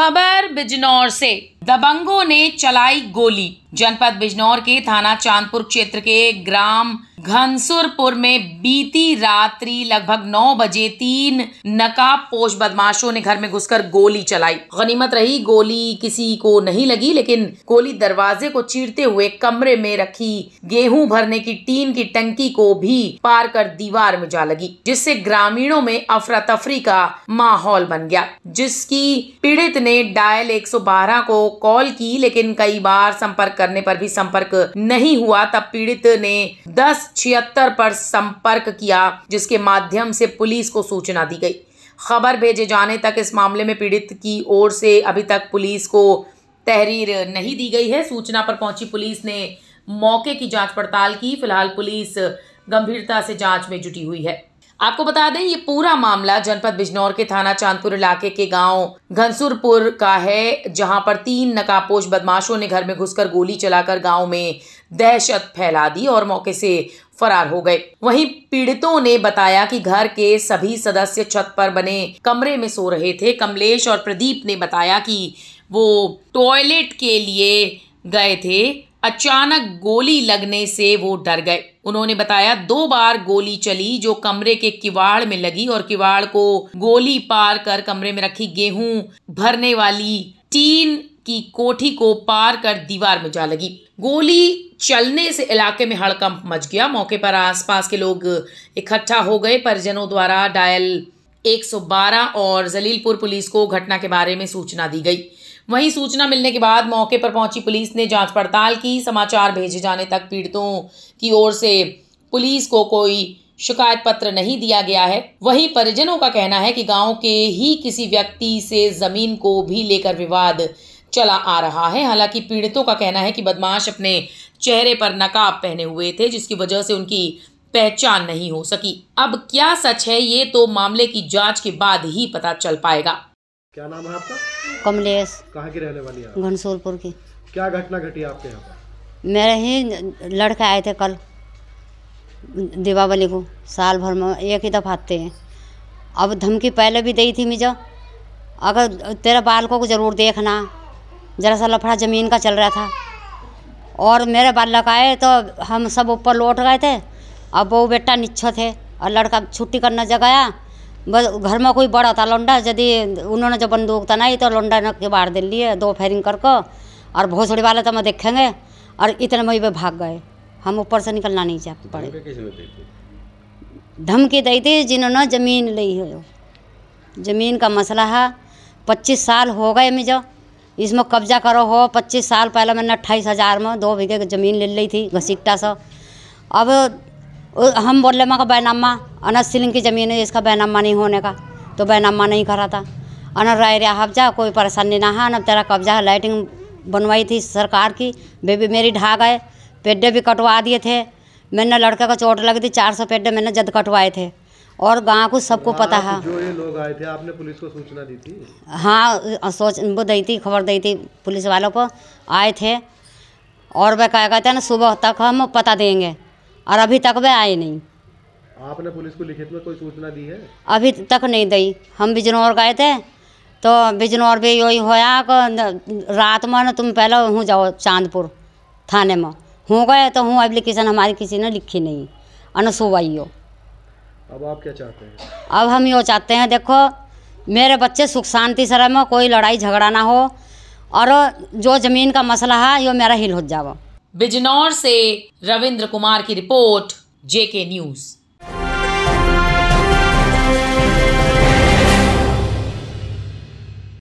खबर बिजनौर से दबंगों ने चलाई गोली जनपद बिजनौर के थाना चांदपुर क्षेत्र के ग्राम घनसुरपुर में बीती रात्रि लगभग 9 बजे तीन नकाब पोष बदमाशों ने घर में घुसकर गोली चलाई गनीमत रही गोली किसी को नहीं लगी लेकिन गोली दरवाजे को चीरते हुए कमरे में रखी गेहूं भरने की टीन की टंकी को भी पार कर दीवार में जा लगी जिससे ग्रामीणों में अफरा तफरी का माहौल बन गया जिसकी पीड़ित ने डायल एक को कॉल की लेकिन कई बार संपर्क करने पर भी संपर्क नहीं हुआ तब पीड़ित ने दस छिहत्तर पर संपर्क किया जिसके माध्यम से पुलिस को सूचना दी गई खबर भेजे जाने तक इस मामले में पीड़ित की ओर से अभी तक पुलिस को तहरीर नहीं दी गई है सूचना पर पहुंची पुलिस ने मौके की जांच पड़ताल की फिलहाल पुलिस गंभीरता से जांच में जुटी हुई है आपको बता दें ये पूरा मामला जनपद बिजनौर के थाना चांदपुर इलाके के गांव घनसुरपुर का है जहां पर तीन नकाबपोश बदमाशों ने घर में घुसकर गोली चलाकर गांव में दहशत फैला दी और मौके से फरार हो गए वहीं पीड़ितों ने बताया कि घर के सभी सदस्य छत पर बने कमरे में सो रहे थे कमलेश और प्रदीप ने बताया कि वो टॉयलेट के लिए गए थे अचानक गोली लगने से वो डर गए उन्होंने बताया दो बार गोली चली जो कमरे के किवाड़ में लगी और किवाड़ को गोली पार कर कमरे में रखी गेहूं भरने वाली टीन की कोठी को पार कर दीवार में जा लगी गोली चलने से इलाके में हड़कंप मच गया मौके पर आसपास के लोग इकट्ठा हो गए परिजनों द्वारा डायल 112 और जलीलपुर पुलिस को घटना के बारे में सूचना दी गई वहीं सूचना मिलने के बाद मौके पर पहुंची पुलिस ने जांच पड़ताल की समाचार भेजे जाने तक पीड़ितों की ओर से पुलिस को कोई शिकायत पत्र नहीं दिया गया है वहीं परिजनों का कहना है कि गांव के ही किसी व्यक्ति से जमीन को भी लेकर विवाद चला आ रहा है हालांकि पीड़ितों का कहना है कि बदमाश अपने चेहरे पर नकाब पहने हुए थे जिसकी वजह से उनकी पहचान नहीं हो सकी अब क्या सच है ये तो मामले की जांच के बाद ही पता चल पाएगा क्या नाम है आपका कमलेश कहाँ की रहने वाली है घनसोलपुर की क्या घटना घटी आपके यहाँ पर मेरे ही लड़के आए थे कल दीपावली को साल भर में एक ही दफ़ा आते हैं अब धमकी पहले भी दी थी मुझे अगर तेरे बालकों को ज़रूर देखना जरा सा लफड़ा ज़मीन का चल रहा था और मेरे बाल लगाए तो हम सब ऊपर लौट गए थे और बहू बेटा निच्छत थे और लड़का छुट्टी करने जब बस घर में कोई बड़ा था लौंडा यदि उन्होंने जब बंदूक नहीं तो लौंडा ने बाढ़ दे लिए दो फायरिंग कर को और भोसड़ी वाले तो मैं देखेंगे और इतने में वे भाग गए हम ऊपर से निकलना नहीं चाहते पड़े धमकी दी थी जिन्होंने ज़मीन ली है ज़मीन का मसला है पच्चीस साल हो गए मुझे इसमें कब्जा करो हो पच्चीस साल पहले मैंने अट्ठाईस हज़ार में दो बीघे की ज़मीन ले ली थी घसीटा सा अब हम बोले मैं का बैनामा अनस सिलिंग की ज़मीन है इसका बैनामा नहीं होने का तो बैनामा नहीं करा था अनर राय रहा हफ्जा कोई परेशानी ना है न तेरा कब्जा है लाइटिंग बनवाई थी सरकार की बेबी मेरी ढा गए पेडे भी कटवा दिए थे मैंने लड़के का चोट लगी थी चार सौ पेडे मैंने जद कटवाए थे और गांव को सबको पता है जो ये लोग आए थे आपने पुलिस को सूचना दी थी हाँ सोच वो दी थी खबर दी थी पुलिस वालों को आए थे और वह क्या कहते हैं ना सुबह तक हम पता देंगे और अभी तक वे आए नहीं आपने पुलिस को लिखित में कोई सूचना दी है अभी तक नहीं दी हम बिजनौर गए थे तो बिजनौर भी यही होया रात में तुम पहले हूँ जाओ चांदपुर थाने में हूँ गए तो हूँ एप्लीकेशन हमारी किसी ने लिखी नहीं अन सुबह अब आप क्या चाहते हैं अब हम यो चाहते हैं देखो मेरे बच्चे सुख शांति से में कोई लड़ाई झगड़ा ना हो और जो ज़मीन का मसला है यो मेरा हिल हो जावा बिजनौर से रविंद्र कुमार की रिपोर्ट जेके न्यूज़